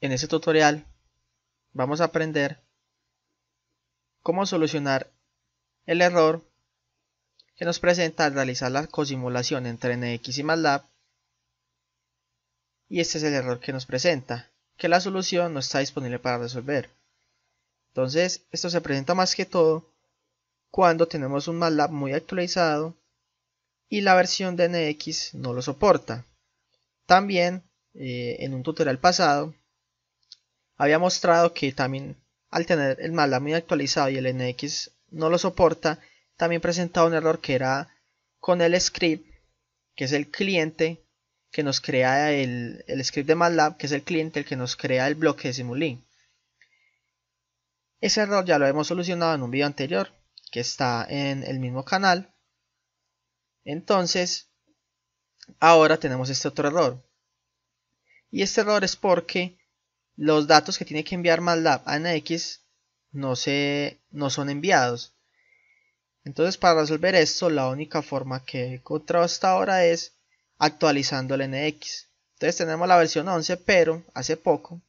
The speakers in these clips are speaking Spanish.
En este tutorial vamos a aprender cómo solucionar el error que nos presenta al realizar la cosimulación entre NX y MATLAB y este es el error que nos presenta, que la solución no está disponible para resolver. Entonces, esto se presenta más que todo cuando tenemos un MATLAB muy actualizado y la versión de NX no lo soporta. También, eh, en un tutorial pasado, había mostrado que también al tener el MATLAB muy actualizado y el NX no lo soporta, también presentaba un error que era con el script, que es el cliente que nos crea el, el script de MATLAB, que es el cliente el que nos crea el bloque de Simulink. Ese error ya lo hemos solucionado en un video anterior, que está en el mismo canal. Entonces, ahora tenemos este otro error. Y este error es porque los datos que tiene que enviar MATLAB a NX no, se, no son enviados. Entonces para resolver esto la única forma que he encontrado hasta ahora es actualizando el NX. Entonces tenemos la versión 11 pero hace poco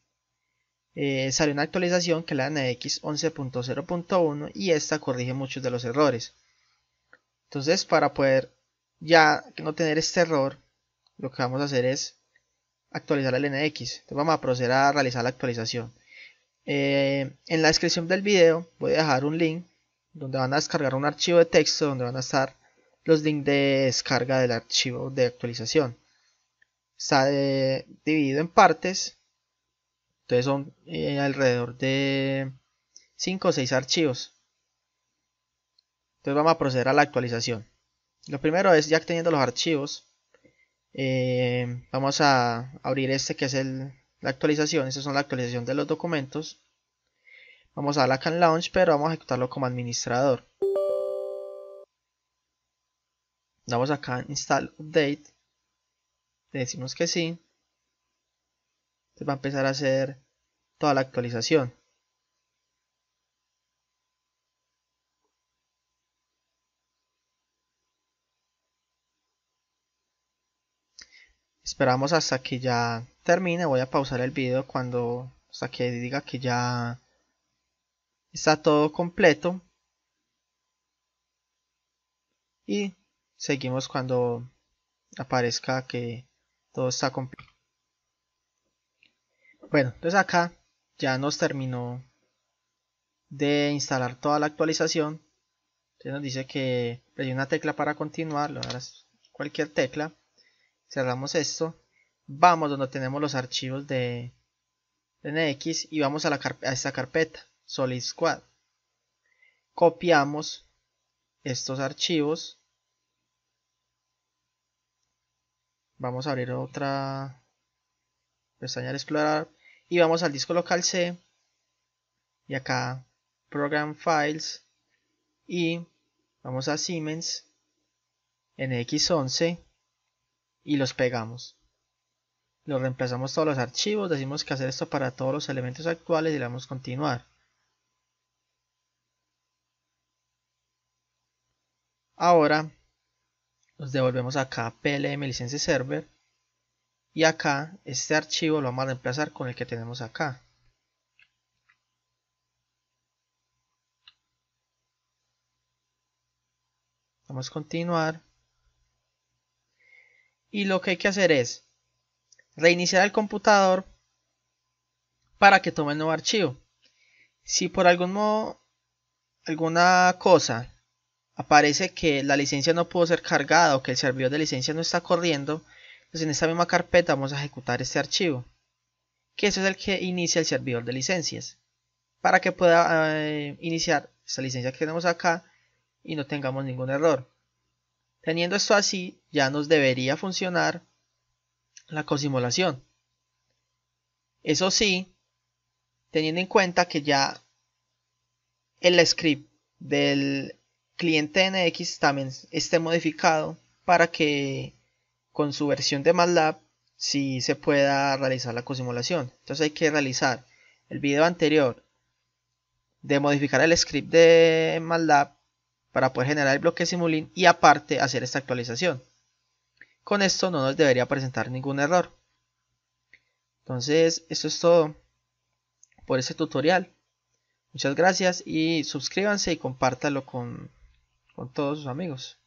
eh, salió una actualización que es la NX 11.0.1 y esta corrige muchos de los errores. Entonces para poder ya no tener este error lo que vamos a hacer es actualizar el NX. Entonces vamos a proceder a realizar la actualización. Eh, en la descripción del video voy a dejar un link donde van a descargar un archivo de texto donde van a estar los links de descarga del archivo de actualización. Está eh, dividido en partes, entonces son eh, alrededor de 5 o 6 archivos. Entonces vamos a proceder a la actualización. Lo primero es ya teniendo los archivos, eh, vamos a abrir este que es la actualización. Estas son la actualización de los documentos. Vamos a darle acá en Launch, pero vamos a ejecutarlo como administrador. Damos acá en Install Update. Le decimos que sí. se va a empezar a hacer toda la actualización. Esperamos hasta que ya termine. Voy a pausar el video cuando hasta que diga que ya está todo completo. Y seguimos cuando aparezca que todo está completo. Bueno, entonces acá ya nos terminó de instalar toda la actualización. Entonces nos dice que hay una tecla para continuar, lo cualquier tecla cerramos esto, vamos donde tenemos los archivos de NX y vamos a, la esta carpeta, Solid Squad. Copiamos estos archivos. Vamos a abrir otra pestaña de explorar y vamos al disco local C y acá Program Files y vamos a Siemens NX11 y los pegamos. Lo reemplazamos todos los archivos, decimos que hacer esto para todos los elementos actuales y le damos continuar. Ahora nos devolvemos acá PLM License Server y acá este archivo lo vamos a reemplazar con el que tenemos acá. Vamos a continuar y lo que hay que hacer es reiniciar el computador para que tome el nuevo archivo. Si por algún modo, alguna cosa aparece que la licencia no pudo ser cargada o que el servidor de licencia no está corriendo, pues en esta misma carpeta vamos a ejecutar este archivo, que ese es el que inicia el servidor de licencias, para que pueda eh, iniciar esta licencia que tenemos acá y no tengamos ningún error. Teniendo esto así, ya nos debería funcionar la cosimulación. Eso sí, teniendo en cuenta que ya el script del cliente NX también esté modificado para que con su versión de MATLAB si sí se pueda realizar la cosimulación. Entonces hay que realizar el video anterior de modificar el script de MATLAB para poder generar el bloque Simulink y aparte hacer esta actualización. Con esto no nos debería presentar ningún error. Entonces, eso es todo por este tutorial. Muchas gracias y suscríbanse y compártalo con, con todos sus amigos.